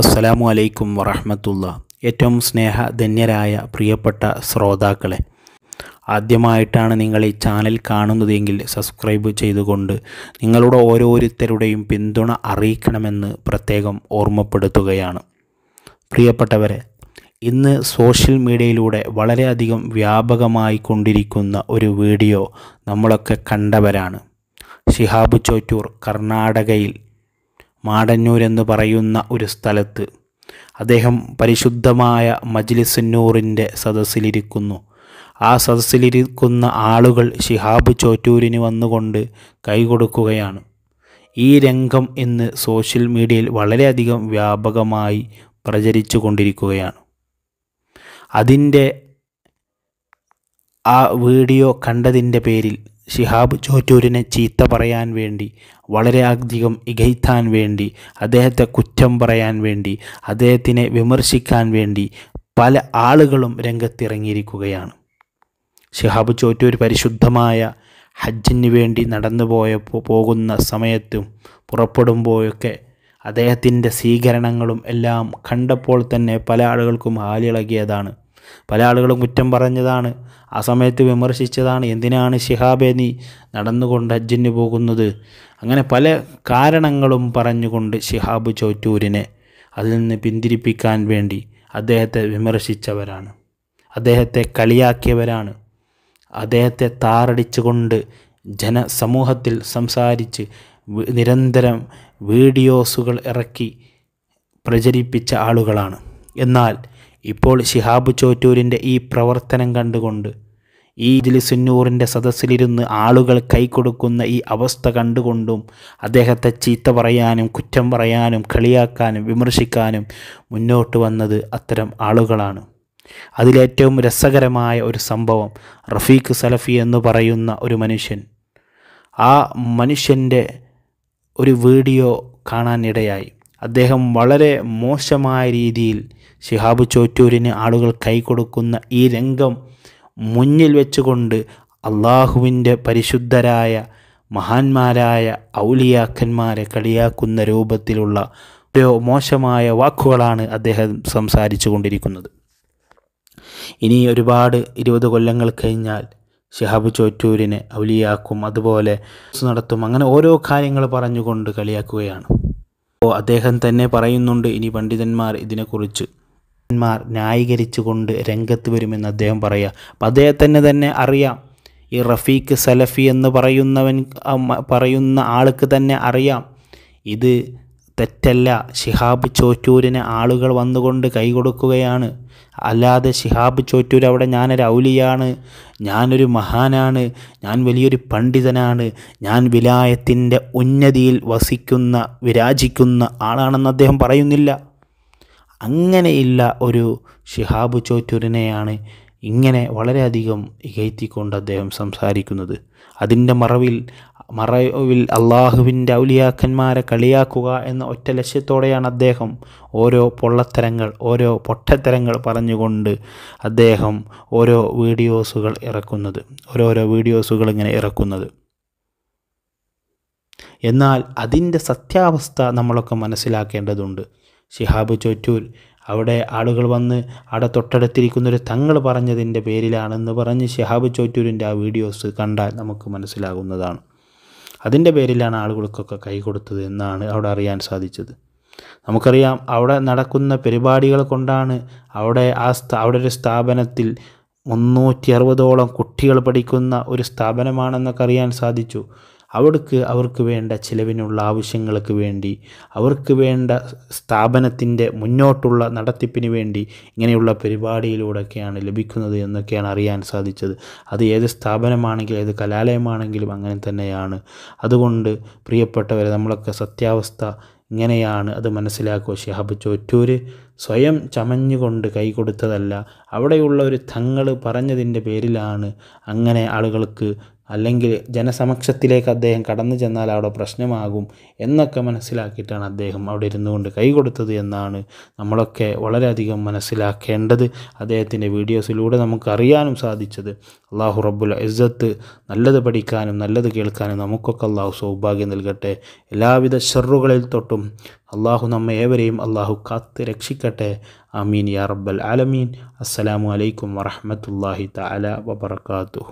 അസ്സലാമു അലൈക്കും വറഹമത്തുള്ള ഏറ്റവും സ്നേഹധന്യരായ പ്രിയപ്പെട്ട ശ്രോതാക്കളെ ആദ്യമായിട്ടാണ് നിങ്ങൾ ഈ ചാനൽ കാണുന്നതെങ്കിൽ സബ്സ്ക്രൈബ് ചെയ്തുകൊണ്ട് നിങ്ങളുടെ ഓരോരുത്തരുടെയും പിന്തുണ അറിയിക്കണമെന്ന് പ്രത്യേകം ഓർമ്മപ്പെടുത്തുകയാണ് പ്രിയപ്പെട്ടവരെ ഇന്ന് സോഷ്യൽ മീഡിയയിലൂടെ വളരെയധികം വ്യാപകമായി കൊണ്ടിരിക്കുന്ന ഒരു വീഡിയോ നമ്മളൊക്കെ കണ്ടവരാണ് ഷിഹാബ് ചോറ്റൂർ കർണാടകയിൽ മാടന്നൂരെന്ന് പറയുന്ന ഒരു സ്ഥലത്ത് അദ്ദേഹം പരിശുദ്ധമായ മജ്ലിസന്നൂറിൻ്റെ സദസ്സിലിരിക്കുന്നു ആ സദസ്സിലിരിക്കുന്ന ആളുകൾ ഷിഹാബ് ചോറ്റൂരിന് വന്നുകൊണ്ട് കൈകൊടുക്കുകയാണ് ഈ രംഗം ഇന്ന് സോഷ്യൽ മീഡിയയിൽ വളരെയധികം വ്യാപകമായി പ്രചരിച്ചു കൊണ്ടിരിക്കുകയാണ് അതിൻ്റെ ആ വീഡിയോ കണ്ടതിൻ്റെ പേരിൽ ഷിഹാബ് ചോറ്റൂരിനെ ചീത്ത പറയാൻ വേണ്ടി വളരെ അധികം ഇകയ്ത്താൻ വേണ്ടി അദ്ദേഹത്തെ കുറ്റം പറയാൻ വേണ്ടി അദ്ദേഹത്തിനെ വിമർശിക്കാൻ വേണ്ടി പല ആളുകളും രംഗത്തിറങ്ങിയിരിക്കുകയാണ് ഷിഹാബ് ചോറ്റൂർ പരിശുദ്ധമായ ഹജ്ജിന് വേണ്ടി നടന്നു പോയപ്പോൾ പോകുന്ന സമയത്തും പുറപ്പെടുമ്പോഴൊക്കെ അദ്ദേഹത്തിൻ്റെ സ്വീകരണങ്ങളും എല്ലാം കണ്ടപ്പോൾ തന്നെ പല ആളുകൾക്കും ആലിളകിയതാണ് പല ആളുകളും കുറ്റം പറഞ്ഞതാണ് ആ സമയത്ത് വിമർശിച്ചതാണ് എന്തിനാണ് ശിഹാബെ നീ നടന്നുകൊണ്ട് ഹജ്ജിന് പോകുന്നത് അങ്ങനെ പല കാരണങ്ങളും പറഞ്ഞുകൊണ്ട് ശിഹാബ് ചോറ്റൂരിനെ അതിൽ നിന്ന് പിന്തിരിപ്പിക്കാൻ വേണ്ടി അദ്ദേഹത്തെ വിമർശിച്ചവരാണ് അദ്ദേഹത്തെ കളിയാക്കിയവരാണ് അദ്ദേഹത്തെ താറടിച്ചുകൊണ്ട് ജനസമൂഹത്തിൽ സംസാരിച്ച് നിരന്തരം വീഡിയോസുകൾ ഇറക്കി പ്രചരിപ്പിച്ച ആളുകളാണ് എന്നാൽ ഇപ്പോൾ ശിഹാബ് ചോറ്റൂരിൻ്റെ ഈ പ്രവർത്തനം കണ്ടുകൊണ്ട് ഈ ജിലിസുന്നൂറിൻ്റെ സദസ്സിലിരുന്ന് ആളുകൾ കൈക്കൊടുക്കുന്ന ഈ അവസ്ഥ കണ്ടുകൊണ്ടും അദ്ദേഹത്തെ ചീത്ത പറയാനും കുറ്റം പറയാനും കളിയാക്കാനും വിമർശിക്കാനും മുന്നോട്ട് വന്നത് അത്തരം ആളുകളാണ് അതിലേറ്റവും രസകരമായ ഒരു സംഭവം റഫീഖ് സലഫി എന്ന് പറയുന്ന ഒരു മനുഷ്യൻ ആ മനുഷ്യൻ്റെ ഒരു വീഡിയോ കാണാനിടയായി അദ്ദേഹം വളരെ മോശമായ രീതിയിൽ ഷിഹാബ് ചോറ്റൂരിന് ആളുകൾ കൈ കൊടുക്കുന്ന ഈ രംഗം മുന്നിൽ വെച്ചുകൊണ്ട് അള്ളാഹുവിൻ്റെ പരിശുദ്ധരായ മഹാന്മാരായ ഔലിയാക്കന്മാരെ കളിയാക്കുന്ന രൂപത്തിലുള്ള മോശമായ വാക്കുകളാണ് അദ്ദേഹം സംസാരിച്ചു കൊണ്ടിരിക്കുന്നത് ഇനി ഒരുപാട് ഇരുപത് കൊല്ലങ്ങൾ കഴിഞ്ഞാൽ ഷിഹാബ് ചോറ്റൂരിനെ ഔലിയാക്കും അതുപോലെ നടത്തും അങ്ങനെ ഓരോ കാര്യങ്ങൾ പറഞ്ഞുകൊണ്ട് കളിയാക്കുകയാണ് അപ്പോൾ അദ്ദേഹം തന്നെ പറയുന്നുണ്ട് ഇനി പണ്ഡിതന്മാർ ഇതിനെക്കുറിച്ച് ന്മാർ ന്യായീകരിച്ചുകൊണ്ട് രംഗത്ത് വരുമെന്ന് അദ്ദേഹം പറയുക അപ്പം അദ്ദേഹത്തിന് തന്നെ അറിയാം ഈ റഫീഖ് സലഫി എന്ന് പറയുന്നവൻ പറയുന്ന ആൾക്ക് തന്നെ അറിയാം ഇത് തെറ്റല്ല ശിഹാബ് ചോറ്റൂരിന് ആളുകൾ വന്നുകൊണ്ട് കൈകൊടുക്കുകയാണ് അല്ലാതെ ശിഹാബ് ചോറ്റൂർ അവിടെ ഞാനൊരു ഔലിയാണ് ഞാനൊരു മഹാനാണ് ഞാൻ വലിയൊരു പണ്ഡിതനാണ് ഞാൻ വിലായത്തിൻ്റെ ഉന്നതിയിൽ വസിക്കുന്ന വിരാജിക്കുന്ന ആളാണെന്ന് അദ്ദേഹം പറയുന്നില്ല അങ്ങനെയില്ല ഒരു ഷിഹാബ് ചോറ്റൂരിനെയാണ് ഇങ്ങനെ വളരെയധികം ഇകയത്തിക്കൊണ്ട് അദ്ദേഹം സംസാരിക്കുന്നത് അതിൻ്റെ മറവിൽ മറവിൽ അള്ളാഹുവിൻ്റെ ഔലിയാക്കന്മാരെ കളിയാക്കുക എന്ന ഒറ്റ ലക്ഷ്യത്തോടെയാണ് അദ്ദേഹം ഓരോ പൊള്ളത്തരങ്ങൾ ഓരോ പൊട്ടത്തരങ്ങൾ പറഞ്ഞുകൊണ്ട് അദ്ദേഹം ഓരോ വീഡിയോസുകൾ ഇറക്കുന്നത് ഓരോരോ വീഡിയോസുകൾ ഇങ്ങനെ ഇറക്കുന്നത് എന്നാൽ അതിൻ്റെ സത്യാവസ്ഥ നമ്മളൊക്കെ മനസ്സിലാക്കേണ്ടതുണ്ട് ഷിഹാബ് ചോറ്റൂർ അവിടെ ആളുകൾ വന്ന് അവിടെ തൊട്ടടുത്തിരിക്കുന്നൊരു തങ്ങൾ പറഞ്ഞതിൻ്റെ പേരിലാണെന്ന് പറഞ്ഞ് ഷിഹാബ് ചോറ്റൂരിൻ്റെ ആ വീഡിയോസ് കണ്ടാൽ നമുക്ക് മനസ്സിലാകുന്നതാണ് അതിൻ്റെ പേരിലാണ് ആളുകൾക്കൊക്കെ കൈ കൊടുത്തത് എന്നാണ് അവിടെ അറിയാൻ സാധിച്ചത് നമുക്കറിയാം അവിടെ നടക്കുന്ന പരിപാടികൾ കൊണ്ടാണ് അവിടെ ആ അവിടെ ഒരു സ്ഥാപനത്തിൽ മുന്നൂറ്റി അറുപതോളം കുട്ടികൾ പഠിക്കുന്ന ഒരു സ്ഥാപനമാണെന്നൊക്കെ അറിയാൻ സാധിച്ചു അവിടേക്ക് അവർക്ക് വേണ്ട ചിലവിനുള്ള ആവശ്യങ്ങൾക്ക് വേണ്ടി അവർക്ക് വേണ്ട സ്ഥാപനത്തിൻ്റെ മുന്നോട്ടുള്ള നടത്തിപ്പിന് വേണ്ടി ഇങ്ങനെയുള്ള പരിപാടിയിലൂടെയൊക്കെയാണ് ലഭിക്കുന്നത് എന്നൊക്കെയാണ് അറിയാൻ സാധിച്ചത് അത് ഏത് സ്ഥാപനമാണെങ്കിലും ഏത് കലാലയമാണെങ്കിലും അങ്ങനെ തന്നെയാണ് അതുകൊണ്ട് പ്രിയപ്പെട്ടവരെ നമ്മളൊക്കെ സത്യാവസ്ഥ ഇങ്ങനെയാണ് അത് മനസ്സിലാക്കുക ഷിഹാബ് ചോറ്റൂർ സ്വയം ചമഞ്ഞുകൊണ്ട് കൈകൊടുത്തതല്ല അവിടെയുള്ള ഒരു തങ്ങൾ പറഞ്ഞതിൻ്റെ പേരിലാണ് അങ്ങനെ ആളുകൾക്ക് അല്ലെങ്കിൽ ജനസമക്ഷത്തിലേക്ക് അദ്ദേഹം കടന്നു ചെന്നാൽ അവിടെ പ്രശ്നമാകും എന്നൊക്കെ മനസ്സിലാക്കിയിട്ടാണ് അദ്ദേഹം അവിടെ ഇരുന്നു കൊണ്ട് കൈ കൊടുത്തത് എന്നാണ് നമ്മളൊക്കെ വളരെയധികം മനസ്സിലാക്കേണ്ടത് അദ്ദേഹത്തിൻ്റെ വീഡിയോസിലൂടെ അറിയാനും സാധിച്ചത് അള്ളാഹു റബ്ബുൽ ഇസ്സത്ത് നല്ലത് പഠിക്കാനും നല്ലത് കേൾക്കാനും നമുക്കൊക്കെ അള്ളാഹു സൗഭാഗ്യം നൽകട്ടെ എല്ലാവിധ ഷെറുകളിൽ തൊട്ടും അള്ളാഹു നമ്മെ ഏവരെയും അള്ളാഹു കാത്ത് രക്ഷിക്കട്ടെ ആമീൻ യാ റബ്ബൽ ആലമീൻ അസ്സലാമു അലൈക്കും വറഹമത്തല്ലാഹി തല വബർക്കാത്തു